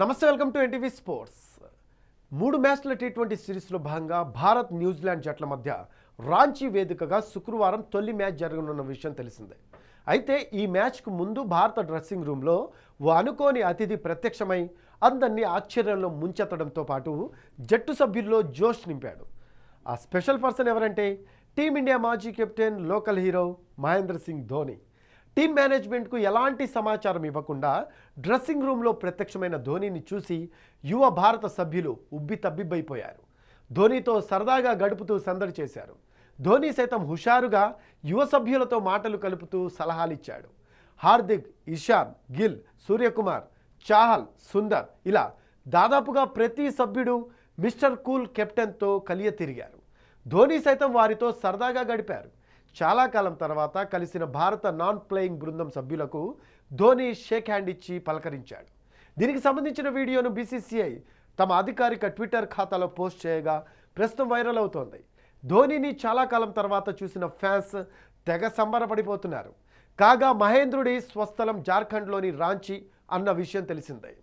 నమస్తే welcome to NTV sports మూడు మ్యాచ్ల టీ ట్వంటీ సిరీస్లో భాగంగా భారత్ న్యూజిలాండ్ జట్ల మధ్య రాంచీ వేదికగా శుక్రవారం తొలి మ్యాచ్ జరగనున్న విషయం తెలిసిందే అయితే ఈ మ్యాచ్కు ముందు భారత డ్రెస్సింగ్ రూమ్లో ఓ అనుకోని అతిథి ప్రత్యక్షమై అందరినీ ఆశ్చర్యంలో ముంచెత్తడంతో పాటు జట్టు సభ్యుల్లో జోష్ నింపాడు ఆ స్పెషల్ పర్సన్ ఎవరంటే టీమిండియా మాజీ captain local hero Mahendra Singh Dhoni team మేనేజ్మెంట్కు ఎలాంటి సమాచారం ఇవ్వకుండా డ్రెస్సింగ్ రూమ్లో ప్రత్యక్షమైన ధోనిని చూసి యువ భారత సభ్యులు ఉబ్బి తబ్బిబ్బైపోయారు ధోనితో సరదాగా గడుపుతూ సందడి చేశారు ధోని సైతం హుషారుగా యువ సభ్యులతో మాటలు కలుపుతూ సలహాలిచ్చాడు హార్దిక్ ఇషాన్ గిల్ సూర్యకుమార్ చాహల్ సుందర్ ఇలా దాదాపుగా ప్రతి సభ్యుడు మిస్టర్ కూల్ కెప్టెన్తో కలియ తిరిగారు ధోని సైతం వారితో సరదాగా గడిపారు చాలా కాలం తర్వాత కలిసిన భారత నాన్ ప్లేయింగ్ బృందం సభ్యులకు ధోని షేక్ హ్యాండ్ ఇచ్చి పలకరించాడు దీనికి సంబంధించిన వీడియోను బీసీసీఐ తమ అధికారిక ట్విట్టర్ ఖాతాలో పోస్ట్ చేయగా ప్రస్తుతం వైరల్ అవుతోంది ధోనిని చాలా కాలం తర్వాత చూసిన ఫ్యాన్స్ తెగ సంబరపడిపోతున్నారు కాగా మహేంద్రుడి స్వస్థలం జార్ఖండ్లోని రాంచి అన్న విషయం తెలిసిందే